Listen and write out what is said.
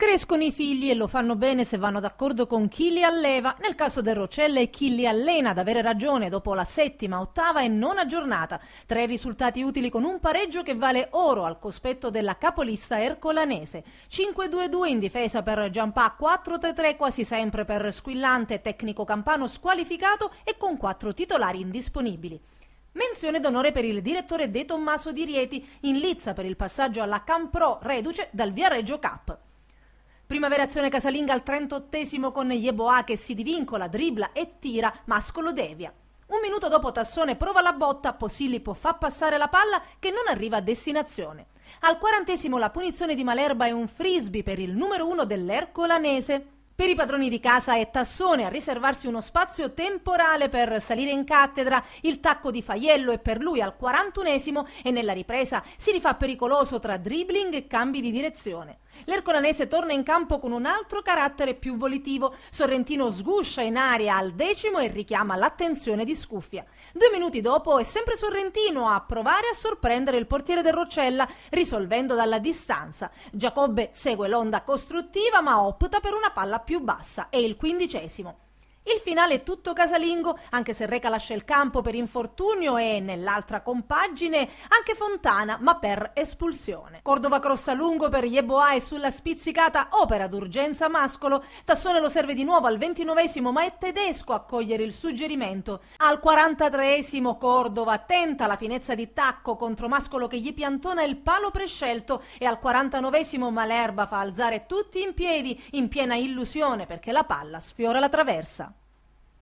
Crescono i figli e lo fanno bene se vanno d'accordo con chi li alleva, nel caso del Rocelle è chi li allena ad avere ragione dopo la settima, ottava e nona giornata. Tre risultati utili con un pareggio che vale oro al cospetto della capolista ercolanese. 5-2-2 in difesa per Giampà, 4-3-3 quasi sempre per Squillante, tecnico campano squalificato e con quattro titolari indisponibili. Menzione d'onore per il direttore De Tommaso di Rieti, in lizza per il passaggio alla Campro Reduce dal Viareggio Cap. Primavera azione casalinga al 38 con Yeboa che si divincola, dribla e tira, Mascolo devia. Un minuto dopo Tassone prova la botta, Posillipo fa passare la palla che non arriva a destinazione. Al quarantesimo la punizione di Malerba è un frisbee per il numero uno dell'Ercolanese. Per i padroni di casa è Tassone a riservarsi uno spazio temporale per salire in cattedra, il tacco di Faiello è per lui al quarantunesimo e nella ripresa si rifà pericoloso tra dribbling e cambi di direzione. L'Ercolanese torna in campo con un altro carattere più volitivo. Sorrentino sguscia in aria al decimo e richiama l'attenzione di Scuffia. Due minuti dopo è sempre Sorrentino a provare a sorprendere il portiere del Roccella, risolvendo dalla distanza. Giacobbe segue l'onda costruttiva ma opta per una palla più bassa. È il quindicesimo. Il finale è tutto casalingo, anche se Reca lascia il campo per infortunio e, nell'altra compagine, anche Fontana, ma per espulsione. Cordova crossa lungo per e sulla spizzicata opera d'urgenza Mascolo. Tassone lo serve di nuovo al ventinovesimo, ma è tedesco a cogliere il suggerimento. Al quarantatreesimo Cordova tenta la finezza di tacco contro Mascolo che gli piantona il palo prescelto e al quarantanovesimo Malerba fa alzare tutti in piedi, in piena illusione perché la palla sfiora la traversa.